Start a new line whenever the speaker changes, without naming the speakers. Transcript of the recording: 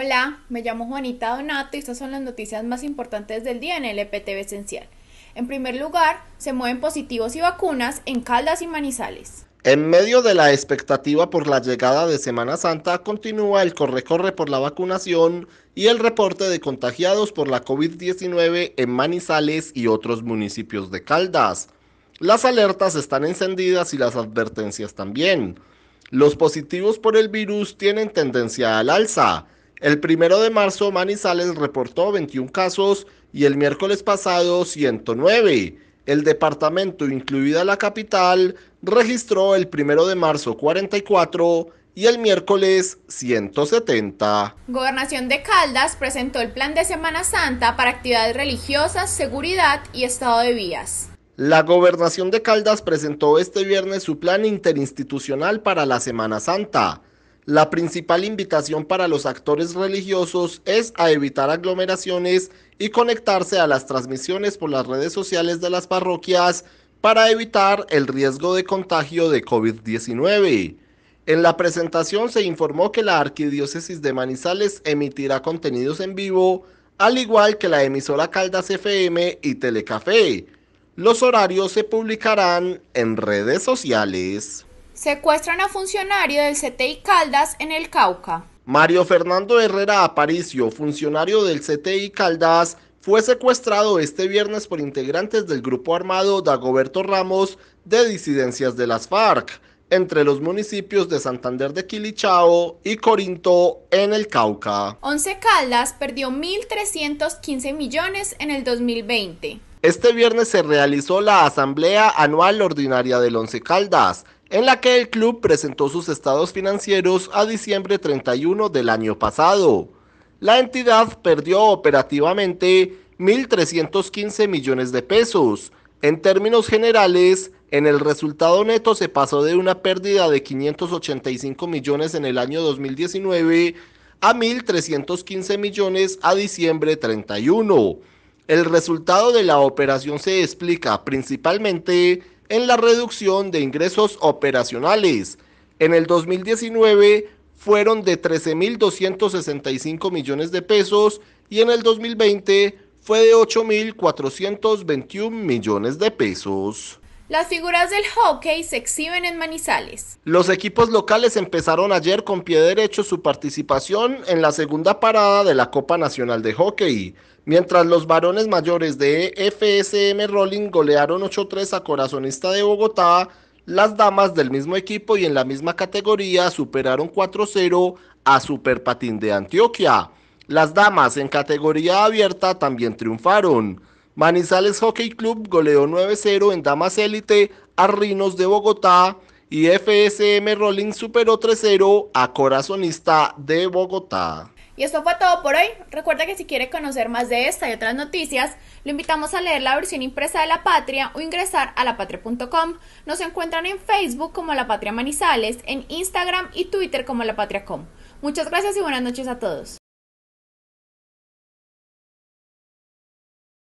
Hola, me llamo Juanita Donato y estas son las noticias más importantes del día en el EPTV Esencial. En primer lugar, se mueven positivos y vacunas en Caldas y Manizales.
En medio de la expectativa por la llegada de Semana Santa, continúa el corre-corre por la vacunación y el reporte de contagiados por la COVID-19 en Manizales y otros municipios de Caldas. Las alertas están encendidas y las advertencias también. Los positivos por el virus tienen tendencia al alza el primero de marzo, Manizales reportó 21 casos y el miércoles pasado 109. El departamento, incluida la capital, registró el primero de marzo 44 y el miércoles 170.
Gobernación de Caldas presentó el plan de Semana Santa para actividades religiosas, seguridad y estado de vías.
La gobernación de Caldas presentó este viernes su plan interinstitucional para la Semana Santa la principal invitación para los actores religiosos es a evitar aglomeraciones y conectarse a las transmisiones por las redes sociales de las parroquias para evitar el riesgo de contagio de COVID-19. En la presentación se informó que la Arquidiócesis de Manizales emitirá contenidos en vivo, al igual que la emisora Caldas FM y Telecafé. Los horarios se publicarán en redes sociales.
Secuestran a funcionario del CTI Caldas en el
Cauca. Mario Fernando Herrera Aparicio, funcionario del CTI Caldas, fue secuestrado este viernes por integrantes del grupo armado Dagoberto Ramos de disidencias de las FARC entre los municipios de Santander de Quilichao y Corinto en el Cauca.
Once Caldas perdió 1.315 millones en el 2020.
Este viernes se realizó la Asamblea Anual Ordinaria del Once Caldas, en la que el club presentó sus estados financieros a diciembre 31 del año pasado. La entidad perdió operativamente 1.315 millones de pesos. En términos generales, en el resultado neto se pasó de una pérdida de 585 millones en el año 2019 a 1.315 millones a diciembre 31. El resultado de la operación se explica principalmente en la reducción de ingresos operacionales. En el 2019 fueron de 13.265 millones de pesos y en el 2020 fue de 8.421 millones de pesos.
Las figuras del hockey se exhiben en Manizales.
Los equipos locales empezaron ayer con pie derecho su participación en la segunda parada de la Copa Nacional de Hockey, mientras los varones mayores de FSM Rolling golearon 8-3 a Corazonista de Bogotá. Las damas del mismo equipo y en la misma categoría superaron 4-0 a Superpatín de Antioquia. Las damas en categoría abierta también triunfaron. Manizales Hockey Club goleó 9-0 en Damas Élite a Rinos de Bogotá y FSM Rolling superó 3-0 a Corazonista de Bogotá.
Y esto fue todo por hoy. Recuerda que si quiere conocer más de esta y otras noticias, lo invitamos a leer la versión impresa de La Patria o ingresar a lapatria.com. Nos encuentran en Facebook como La Patria Manizales, en Instagram y Twitter como La Patria.com.
Muchas gracias y buenas noches a todos.